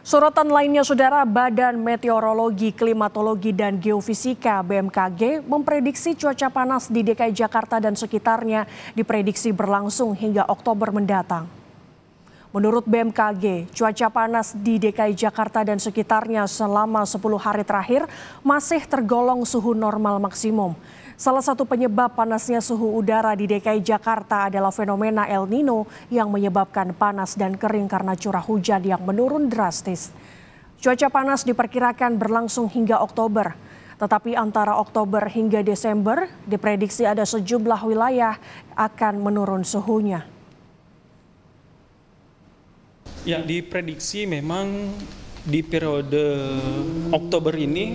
Sorotan lainnya saudara Badan Meteorologi, Klimatologi dan Geofisika BMKG memprediksi cuaca panas di DKI Jakarta dan sekitarnya diprediksi berlangsung hingga Oktober mendatang. Menurut BMKG, cuaca panas di DKI Jakarta dan sekitarnya selama 10 hari terakhir masih tergolong suhu normal maksimum. Salah satu penyebab panasnya suhu udara di DKI Jakarta adalah fenomena El Nino yang menyebabkan panas dan kering karena curah hujan yang menurun drastis. Cuaca panas diperkirakan berlangsung hingga Oktober. Tetapi antara Oktober hingga Desember diprediksi ada sejumlah wilayah akan menurun suhunya. Ya, diprediksi memang di periode Oktober ini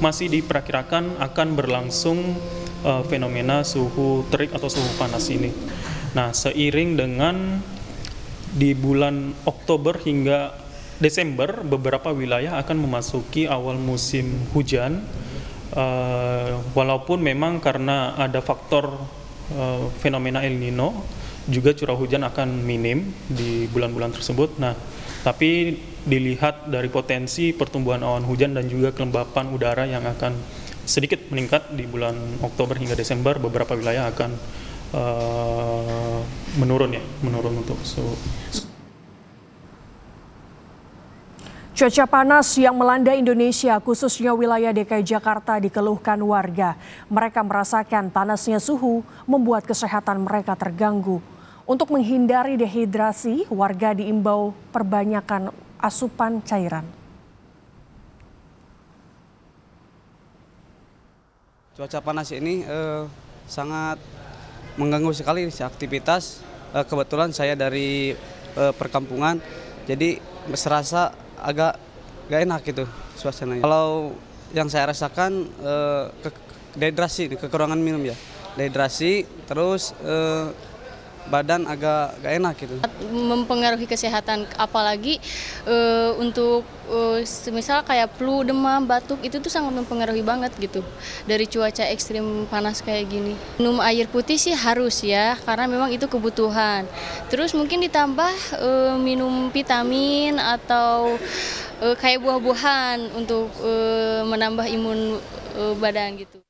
masih diperkirakan akan berlangsung uh, fenomena suhu terik atau suhu panas ini. Nah, seiring dengan di bulan Oktober hingga Desember, beberapa wilayah akan memasuki awal musim hujan. Uh, walaupun memang karena ada faktor uh, fenomena El Nino, juga curah hujan akan minim di bulan-bulan tersebut. Nah, tapi dilihat dari potensi pertumbuhan awan hujan dan juga kelembapan udara yang akan sedikit meningkat di bulan Oktober hingga Desember beberapa wilayah akan uh, menurun ya menurun untuk suhu. So. Cuaca panas yang melanda Indonesia, khususnya wilayah DKI Jakarta, dikeluhkan warga. Mereka merasakan panasnya suhu membuat kesehatan mereka terganggu. Untuk menghindari dehidrasi, warga diimbau perbanyakan asupan cairan. Cuaca panas ini eh, sangat mengganggu sekali aktivitas. Eh, kebetulan saya dari eh, perkampungan, jadi serasa agak gak enak gitu suasananya. Kalau yang saya rasakan eh, ke dehidrasi, kekurangan minum ya, dehidrasi, terus eh, badan agak gak enak gitu. Mempengaruhi kesehatan, apalagi e, untuk e, kayak flu, demam, batuk itu tuh sangat mempengaruhi banget gitu dari cuaca ekstrim panas kayak gini. Minum air putih sih harus ya, karena memang itu kebutuhan. Terus mungkin ditambah e, minum vitamin atau e, kayak buah-buahan untuk e, menambah imun e, badan gitu.